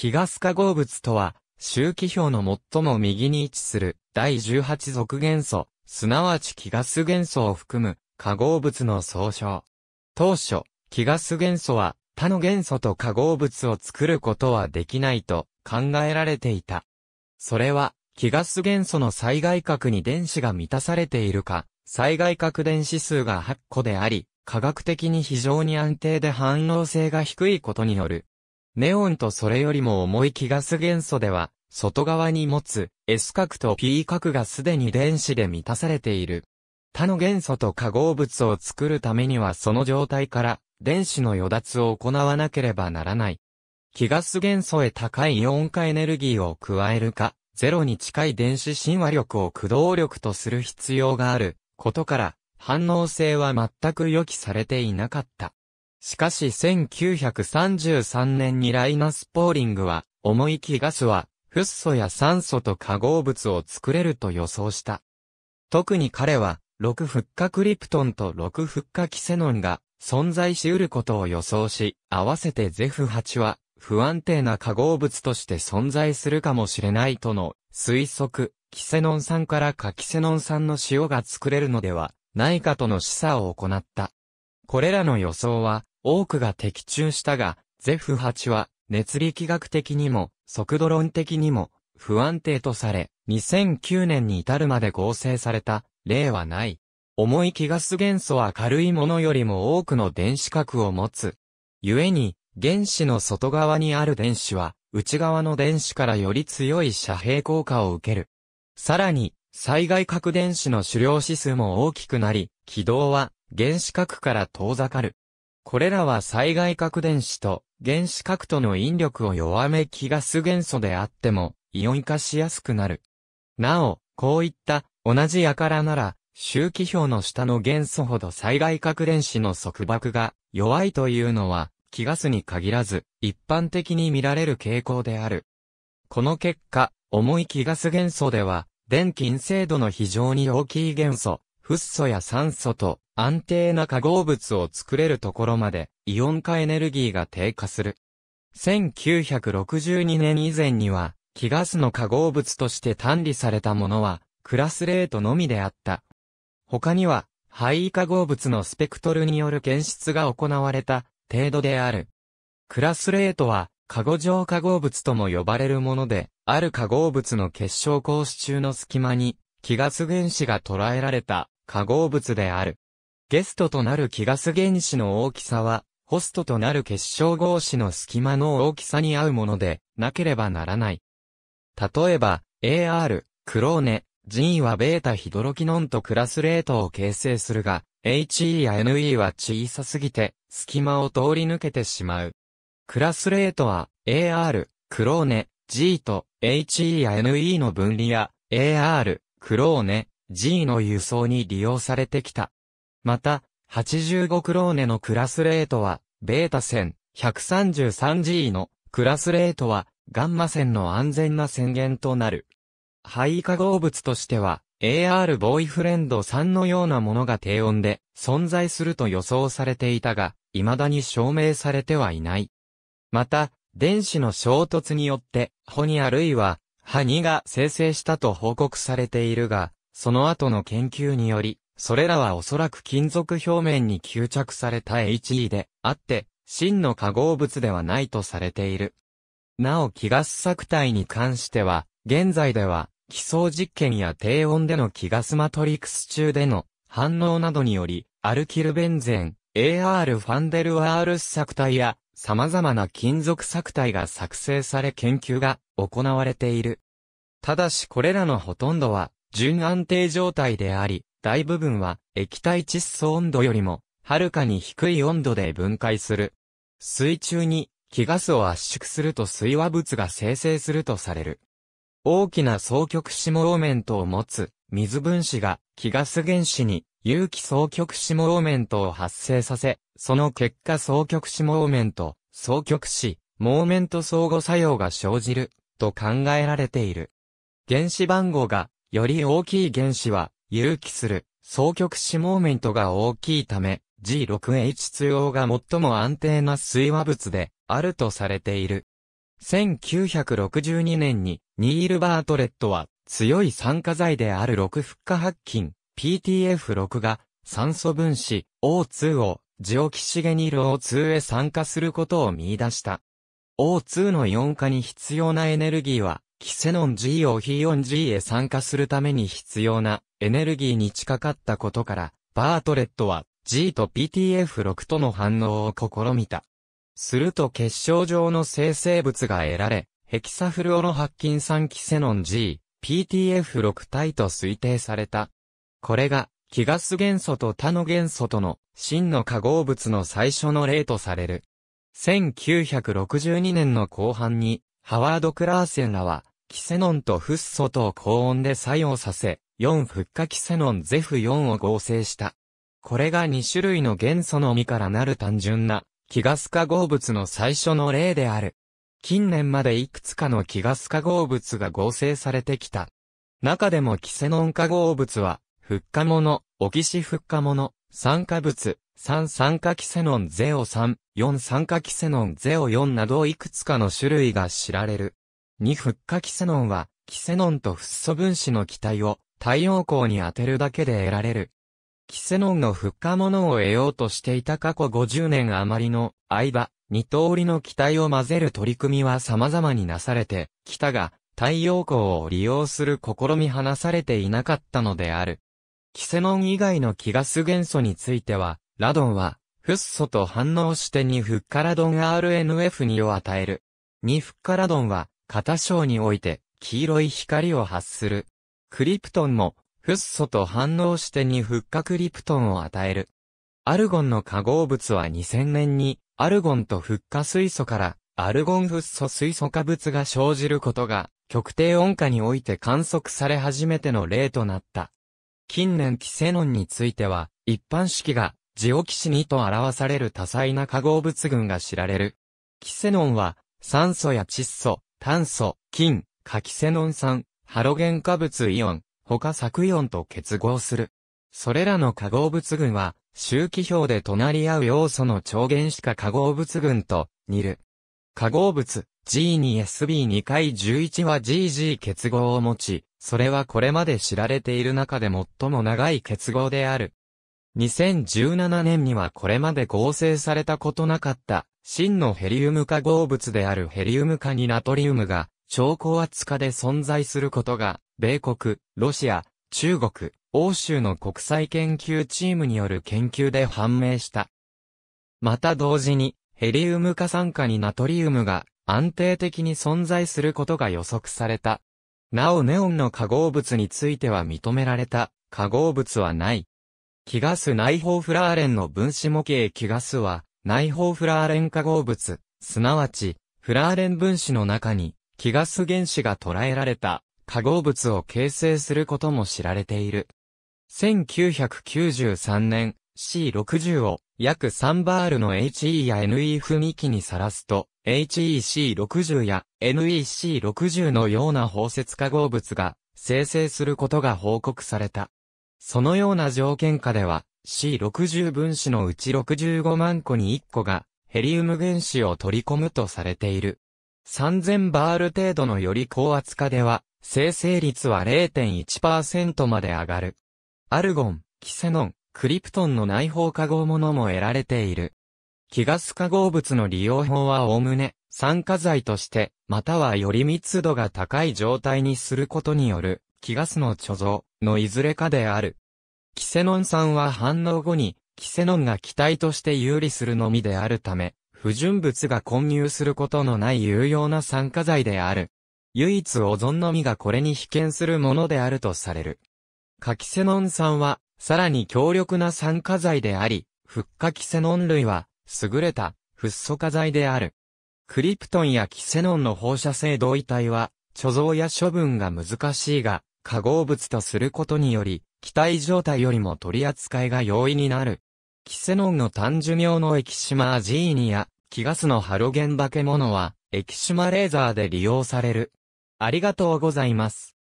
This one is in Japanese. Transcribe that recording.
キガス化合物とは、周期表の最も右に位置する第18属元素、すなわち気ガス元素を含む化合物の総称。当初、気ガス元素は他の元素と化合物を作ることはできないと考えられていた。それは、気ガス元素の最外核に電子が満たされているか、最外核電子数が8個であり、科学的に非常に安定で反応性が低いことによるネオンとそれよりも重い気ガス元素では、外側に持つ S 核と P 核がすでに電子で満たされている。他の元素と化合物を作るためにはその状態から電子の与奪を行わなければならない。気ガス元素へ高いイオン化エネルギーを加えるか、ゼロに近い電子親和力を駆動力とする必要があることから、反応性は全く予期されていなかった。しかし1933年にライナス・ポーリングは、重い気ガスは、フッ素や酸素と化合物を作れると予想した。特に彼は、6フッ化クリプトンと6フッ化キセノンが存在し得ることを予想し、合わせてゼフ8は不安定な化合物として存在するかもしれないとの推測、キセノン酸からかキセノン酸の塩が作れるのではないかとの示唆を行った。これらの予想は多くが的中したが、ゼフ8は熱力学的にも速度論的にも不安定とされ、2009年に至るまで合成された例はない。重い気ガス元素は軽いものよりも多くの電子核を持つ。故に、原子の外側にある電子は、内側の電子からより強い遮蔽効果を受ける。さらに、災害核電子の狩猟指数も大きくなり、軌道は原子核から遠ざかる。これらは災害核電子と原子核との引力を弱め気ガス元素であっても、イオン化しやすくなる。なお、こういった同じやからなら、周期表の下の元素ほど災害核電子の束縛が弱いというのは、気ガスに限らず、一般的に見られる傾向である。この結果、重い気ガス元素では、電気陰性度の非常に大きい元素、フッ素や酸素と安定な化合物を作れるところまで、イオン化エネルギーが低下する。1962年以前には、気ガスの化合物として単理されたものは、クラスレートのみであった。他には、廃異化合物のスペクトルによる検出が行われた程度である。クラスレートは、過護上化合物とも呼ばれるもので、ある化合物の結晶格子中の隙間に、気ガス原子が捉えられた化合物である。ゲストとなる気ガス原子の大きさは、ホストとなる結晶合子の隙間の大きさに合うもので、なければならない。例えば、AR、クローネ、G はベータヒドロキノンとクラスレートを形成するが、HE や NE は小さすぎて、隙間を通り抜けてしまう。クラスレートは、AR、クローネ、G と HE や NE の分離や、AR、クローネ、G の輸送に利用されてきた。また、85クローネのクラスレートは、ベータ線、133G のクラスレートは、ガンマ線の安全な宣言となる。肺化合物としては、AR ボーイフレンド3のようなものが低温で存在すると予想されていたが、未だに証明されてはいない。また、電子の衝突によって、ホニあるいは、ハニが生成したと報告されているが、その後の研究により、それらはおそらく金属表面に吸着された HE であって、真の化合物ではないとされている。なお気ガス作体に関しては、現在では、基礎実験や低温での気ガスマトリクス中での反応などにより、アルキルベンゼン、AR ファンデルワールス作体や、様々な金属作体が作成され研究が行われている。ただしこれらのほとんどは、純安定状態であり、大部分は液体窒素温度よりも、はるかに低い温度で分解する。水中に気ガスを圧縮すると水和物が生成するとされる。大きな双極子モーメントを持つ水分子が気ガス原子に有機双極子モーメントを発生させ、その結果双極子モーメント、双極子、モーメント相互作用が生じると考えられている。原子番号がより大きい原子は有機する、双極子モーメントが大きいため、G6H2O が最も安定な水和物であるとされている。1962年にニール・バートレットは強い酸化剤である6フッ化白菌 PTF6 が酸素分子 O2 をジオキシゲニール O2 へ酸化することを見出した。O2 の4化に必要なエネルギーはキセノン G をヒオン G へ参加するために必要なエネルギーに近かったことから、バートレットは G と PTF6 との反応を試みた。すると結晶状の生成物が得られ、ヘキサフルオロ発ン酸キセノン G、PTF6 体と推定された。これが、気ガス元素と他の元素との真の化合物の最初の例とされる。1962年の後半に、ハワード・クラーセンらは、キセノンとフッ素と高温で作用させ、4フッ化キセノンゼフ4を合成した。これが2種類の元素のみからなる単純な、キガス化合物の最初の例である。近年までいくつかのキガス化合物が合成されてきた。中でもキセノン化合物は、フカ化物、オキシフカ化物、酸化物、酸酸化キセノンゼオ3 4酸化キセノンゼオ4などいくつかの種類が知られる。2フッ化キセノンは、キセノンとフッ素分子の気体を太陽光に当てるだけで得られる。キセノンのフッ化ものを得ようとしていた過去50年余りの場、二通りの気体を混ぜる取り組みは様々になされてきたが、太陽光を利用する試み話されていなかったのである。キセノン以外の気ガス元素については、ラドンは、フッ素と反応して2フッカラドン RNF にを与える。2フッカラドンは、型章において黄色い光を発する。クリプトンも、フッ素と反応してにフックリプトンを与える。アルゴンの化合物は2000年に、アルゴンとフッ化水素から、アルゴンフッ素水素化物が生じることが、極低温下において観測され初めての例となった。近年キセノンについては、一般式が、ジオキシニと表される多彩な化合物群が知られる。キセノンは、酸素や窒素、炭素、金、カキセノン酸、ハロゲン化物イオン、他作イオンと結合する。それらの化合物群は、周期表で隣り合う要素の超原子化化合物群と似る。化合物 G2SB2 回11は GG 結合を持ち、それはこれまで知られている中で最も長い結合である。2017年にはこれまで合成されたことなかった真のヘリウム化合物であるヘリウム化にナトリウムが、超高圧化で存在することが、米国、ロシア、中国、欧州の国際研究チームによる研究で判明した。また同時に、ヘリウム化酸化にナトリウムが安定的に存在することが予測された。なおネオンの化合物については認められた化合物はない。気ガス内包フラーレンの分子模型気ガスは内包フラーレン化合物、すなわち、フラーレン分子の中に、気ガス原子が捉えられた化合物を形成することも知られている。1993年 C60 を約3バールの HE や NE 踏み機にさらすと HEC60 や NEC60 のような包摂化合物が生成することが報告された。そのような条件下では C60 分子のうち65万個に1個がヘリウム原子を取り込むとされている。3000バール程度のより高圧化では、生成率は0.1%まで上がる。アルゴン、キセノン、クリプトンの内包化合物も得られている。気ガス化合物の利用法はおおむね、酸化剤として、またはより密度が高い状態にすることによる、気ガスの貯蔵のいずれかである。キセノン酸は反応後に、キセノンが気体として有利するのみであるため、不純物が混入することのない有用な酸化剤である。唯一オゾンのみがこれに被験するものであるとされる。カキセノン酸は、さらに強力な酸化剤であり、フッ化キセノン類は、優れた、フッ素化剤である。クリプトンやキセノンの放射性同位体は、貯蔵や処分が難しいが、化合物とすることにより、気体状態よりも取り扱いが容易になる。キセノンの単寿命のエキシマージーニや、気ガスのハロゲン化け物は、エキシマレーザーで利用される。ありがとうございます。